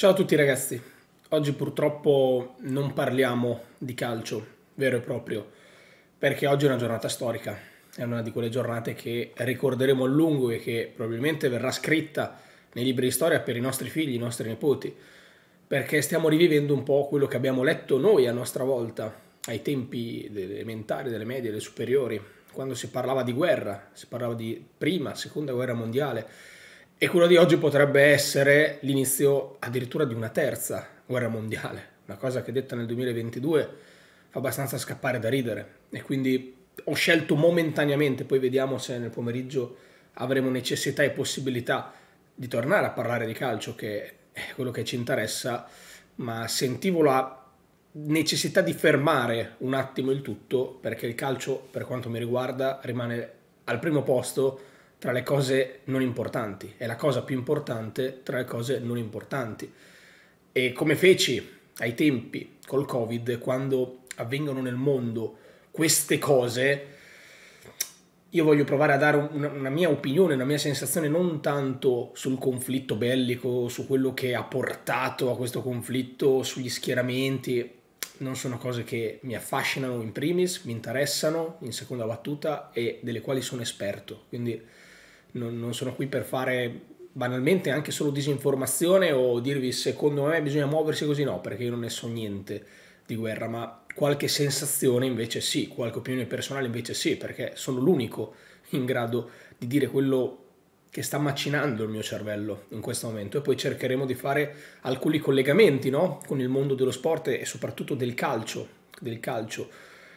Ciao a tutti ragazzi, oggi purtroppo non parliamo di calcio vero e proprio, perché oggi è una giornata storica, è una di quelle giornate che ricorderemo a lungo e che probabilmente verrà scritta nei libri di storia per i nostri figli, i nostri nipoti, perché stiamo rivivendo un po' quello che abbiamo letto noi a nostra volta, ai tempi delle elementari, delle medie, delle superiori, quando si parlava di guerra, si parlava di prima, seconda guerra mondiale, e quello di oggi potrebbe essere l'inizio addirittura di una terza guerra mondiale, una cosa che detta nel 2022 fa abbastanza scappare da ridere. E quindi ho scelto momentaneamente, poi vediamo se nel pomeriggio avremo necessità e possibilità di tornare a parlare di calcio, che è quello che ci interessa, ma sentivo la necessità di fermare un attimo il tutto perché il calcio, per quanto mi riguarda, rimane al primo posto tra le cose non importanti, è la cosa più importante tra le cose non importanti. E come feci ai tempi col Covid, quando avvengono nel mondo queste cose, io voglio provare a dare una, una, mia opinione, una mia sensazione non tanto sul conflitto bellico, su quello che ha portato a questo conflitto, sugli schieramenti, non sono cose che mi affascinano in primis, mi interessano in seconda battuta e delle quali sono esperto. Quindi non, non sono qui per fare banalmente anche solo disinformazione o dirvi secondo me bisogna muoversi così no, perché io non ne so niente di guerra, ma qualche sensazione invece sì, qualche opinione personale invece sì, perché sono l'unico in grado di dire quello che sta macinando il mio cervello in questo momento e poi cercheremo di fare alcuni collegamenti no? con il mondo dello sport e soprattutto del calcio, del calcio,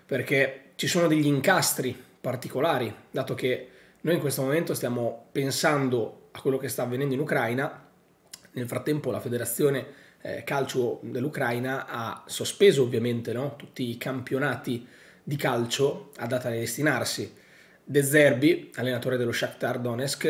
perché ci sono degli incastri particolari, dato che noi in questo momento stiamo pensando a quello che sta avvenendo in Ucraina, nel frattempo la federazione eh, calcio dell'Ucraina ha sospeso ovviamente no? tutti i campionati di calcio a data di destinarsi. De Zerbi, allenatore dello Shakhtar Donetsk,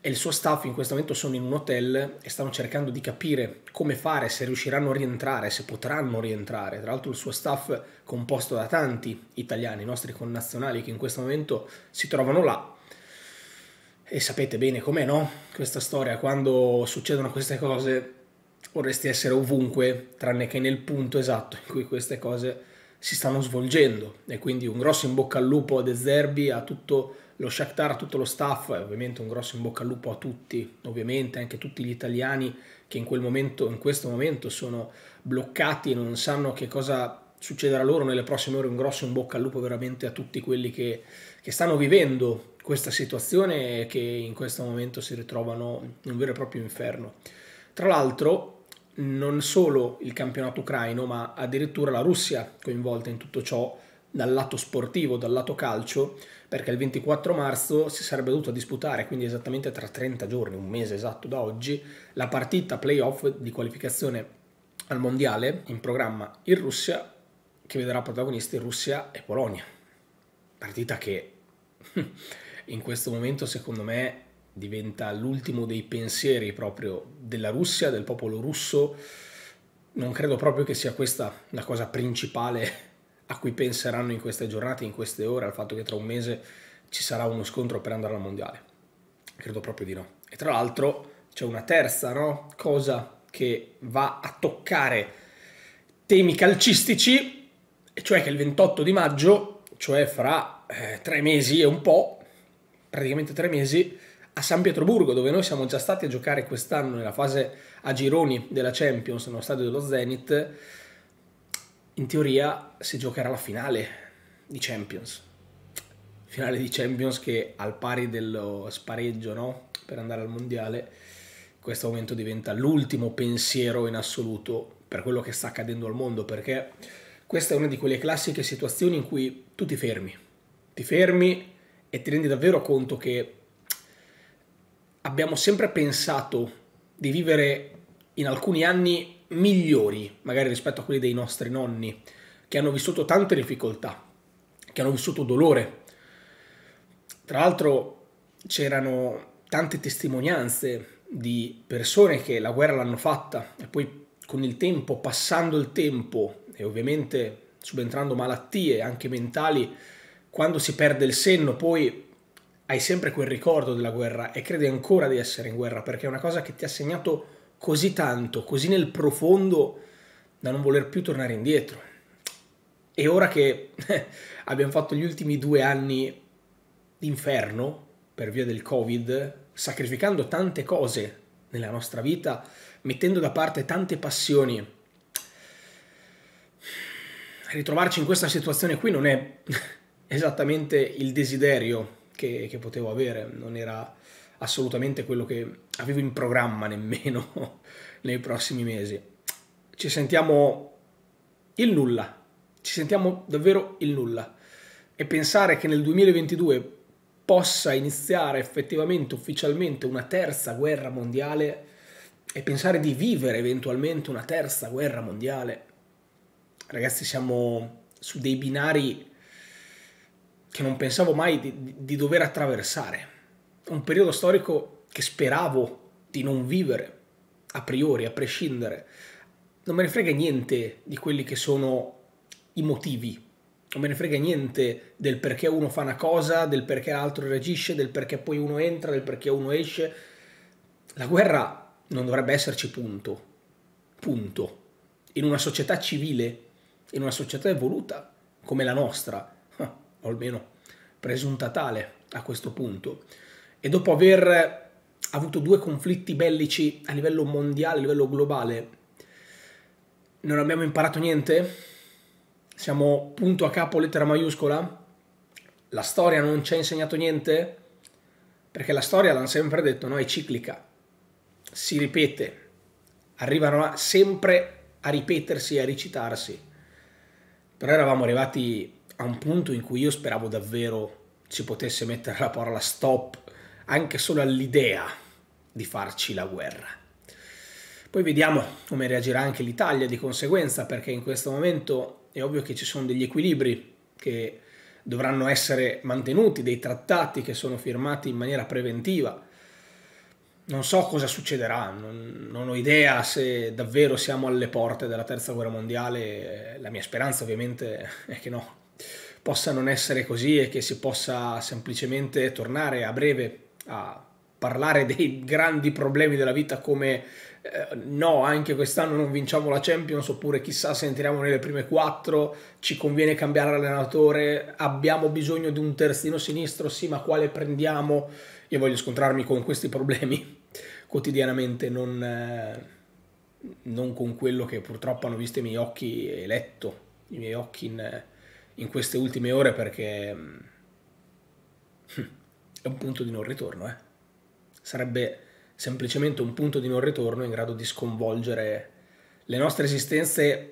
e il suo staff in questo momento sono in un hotel e stanno cercando di capire come fare, se riusciranno a rientrare, se potranno rientrare. Tra l'altro il suo staff composto da tanti italiani, i nostri connazionali che in questo momento si trovano là e sapete bene com'è, no? Questa storia, quando succedono queste cose, vorresti essere ovunque, tranne che nel punto esatto in cui queste cose si stanno svolgendo. E quindi un grosso in bocca al lupo a De Zerbi, a tutto lo Shakhtar, a tutto lo staff, e ovviamente un grosso in bocca al lupo a tutti, ovviamente anche tutti gli italiani che in, quel momento, in questo momento sono bloccati e non sanno che cosa succederà loro nelle prossime ore, un grosso in bocca al lupo veramente a tutti quelli che, che stanno vivendo questa situazione che in questo momento si ritrovano in un vero e proprio inferno. Tra l'altro non solo il campionato ucraino, ma addirittura la Russia coinvolta in tutto ciò dal lato sportivo, dal lato calcio, perché il 24 marzo si sarebbe dovuta disputare, quindi esattamente tra 30 giorni, un mese esatto da oggi, la partita playoff di qualificazione al mondiale in programma in Russia, che vedrà protagonisti Russia e Polonia. Partita che in questo momento secondo me diventa l'ultimo dei pensieri proprio della Russia, del popolo russo. Non credo proprio che sia questa la cosa principale a cui penseranno in queste giornate, in queste ore, al fatto che tra un mese ci sarà uno scontro per andare al mondiale. Credo proprio di no. E tra l'altro c'è una terza no? cosa che va a toccare temi calcistici, cioè che il 28 di maggio, cioè fra eh, tre mesi e un po', praticamente tre mesi a San Pietroburgo, dove noi siamo già stati a giocare quest'anno nella fase a gironi della Champions, nello stadio dello Zenit, in teoria si giocherà la finale di Champions. Finale di Champions che al pari dello spareggio no? per andare al mondiale, in questo momento diventa l'ultimo pensiero in assoluto per quello che sta accadendo al mondo, perché questa è una di quelle classiche situazioni in cui tu ti fermi, ti fermi e ti rendi davvero conto che abbiamo sempre pensato di vivere in alcuni anni migliori, magari rispetto a quelli dei nostri nonni, che hanno vissuto tante difficoltà, che hanno vissuto dolore. Tra l'altro c'erano tante testimonianze di persone che la guerra l'hanno fatta e poi con il tempo, passando il tempo e ovviamente subentrando malattie anche mentali, quando si perde il senno poi hai sempre quel ricordo della guerra e credi ancora di essere in guerra perché è una cosa che ti ha segnato così tanto, così nel profondo da non voler più tornare indietro. E ora che abbiamo fatto gli ultimi due anni d'inferno per via del Covid, sacrificando tante cose nella nostra vita, mettendo da parte tante passioni, ritrovarci in questa situazione qui non è esattamente il desiderio che, che potevo avere, non era assolutamente quello che avevo in programma nemmeno nei prossimi mesi. Ci sentiamo il nulla, ci sentiamo davvero il nulla e pensare che nel 2022 possa iniziare effettivamente, ufficialmente, una terza guerra mondiale e pensare di vivere eventualmente una terza guerra mondiale. Ragazzi, siamo su dei binari che non pensavo mai di, di dover attraversare, un periodo storico che speravo di non vivere, a priori, a prescindere. Non me ne frega niente di quelli che sono i motivi, non me ne frega niente del perché uno fa una cosa, del perché l'altro reagisce, del perché poi uno entra, del perché uno esce. La guerra non dovrebbe esserci punto. Punto. In una società civile, in una società evoluta come la nostra, o almeno presunta tale a questo punto, e dopo aver avuto due conflitti bellici a livello mondiale, a livello globale, non abbiamo imparato niente? Siamo punto a capo lettera maiuscola? La storia non ci ha insegnato niente? Perché la storia, l'hanno sempre detto, no? è ciclica, si ripete, arrivano a, sempre a ripetersi e a ricitarsi. Però eravamo arrivati a un punto in cui io speravo davvero ci potesse mettere la parola stop anche solo all'idea di farci la guerra. Poi vediamo come reagirà anche l'Italia di conseguenza, perché in questo momento è ovvio che ci sono degli equilibri che dovranno essere mantenuti, dei trattati che sono firmati in maniera preventiva. Non so cosa succederà, non, non ho idea se davvero siamo alle porte della terza guerra mondiale, la mia speranza ovviamente è che no, possa non essere così e che si possa semplicemente tornare a breve a parlare dei grandi problemi della vita come eh, no, anche quest'anno non vinciamo la Champions oppure chissà se entriamo nelle prime quattro, ci conviene cambiare allenatore, abbiamo bisogno di un terzino sinistro, sì ma quale prendiamo? Io voglio scontrarmi con questi problemi quotidianamente, non, eh, non con quello che purtroppo hanno visto i miei occhi e letto, i miei occhi in eh, in queste ultime ore perché mm, è un punto di non ritorno. Eh? Sarebbe semplicemente un punto di non ritorno in grado di sconvolgere le nostre esistenze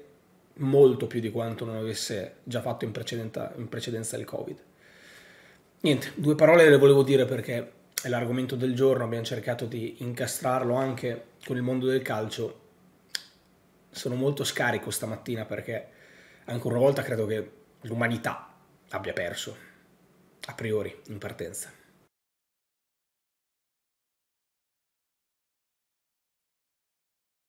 molto più di quanto non avesse già fatto in precedenza, in precedenza il Covid. Niente, due parole le volevo dire perché è l'argomento del giorno, abbiamo cercato di incastrarlo anche con il mondo del calcio. Sono molto scarico stamattina perché ancora una volta credo che l'umanità abbia perso, a priori, in partenza.